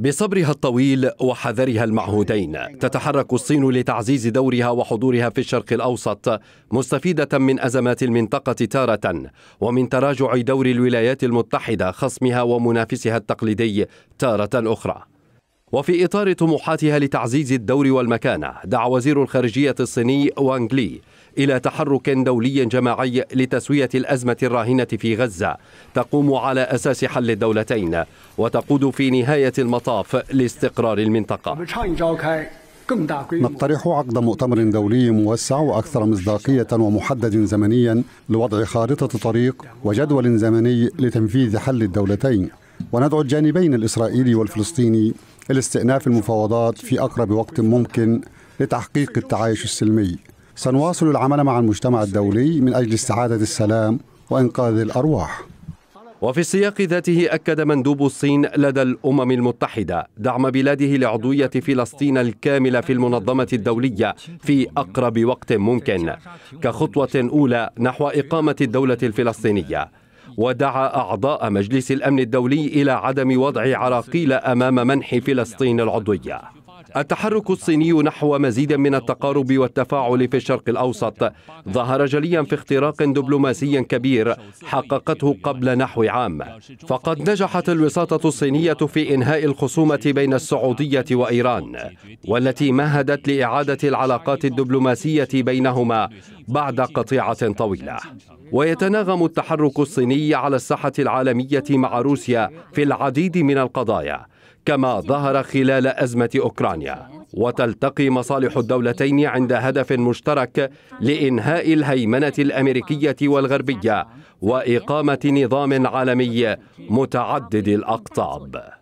بصبرها الطويل وحذرها المعهودين تتحرك الصين لتعزيز دورها وحضورها في الشرق الاوسط مستفيده من ازمات المنطقه تاره ومن تراجع دور الولايات المتحده خصمها ومنافسها التقليدي تاره اخرى وفي إطار طموحاتها لتعزيز الدور والمكانة دعا وزير الخارجية الصيني وانغ لي إلى تحرك دولي جماعي لتسوية الأزمة الراهنة في غزة تقوم على أساس حل الدولتين وتقود في نهاية المطاف لاستقرار المنطقة نقترح عقد مؤتمر دولي موسع واكثر مصداقيه ومحدد زمنيا لوضع خارطه طريق وجدول زمني لتنفيذ حل الدولتين وندعو الجانبين الاسرائيلي والفلسطيني لاستئناف المفاوضات في أقرب وقت ممكن لتحقيق التعايش السلمي سنواصل العمل مع المجتمع الدولي من أجل استعادة السلام وإنقاذ الأرواح وفي السياق ذاته أكد مندوب الصين لدى الأمم المتحدة دعم بلاده لعضوية فلسطين الكاملة في المنظمة الدولية في أقرب وقت ممكن كخطوة أولى نحو إقامة الدولة الفلسطينية ودعا أعضاء مجلس الأمن الدولي إلى عدم وضع عراقيل أمام منح فلسطين العضوية التحرك الصيني نحو مزيد من التقارب والتفاعل في الشرق الأوسط ظهر جليا في اختراق دبلوماسي كبير حققته قبل نحو عام فقد نجحت الوساطة الصينية في إنهاء الخصومة بين السعودية وإيران والتي مهدت لإعادة العلاقات الدبلوماسية بينهما بعد قطيعة طويلة ويتناغم التحرك الصيني على الساحة العالمية مع روسيا في العديد من القضايا كما ظهر خلال أزمة أوكرانيا وتلتقي مصالح الدولتين عند هدف مشترك لإنهاء الهيمنة الأمريكية والغربية وإقامة نظام عالمي متعدد الأقطاب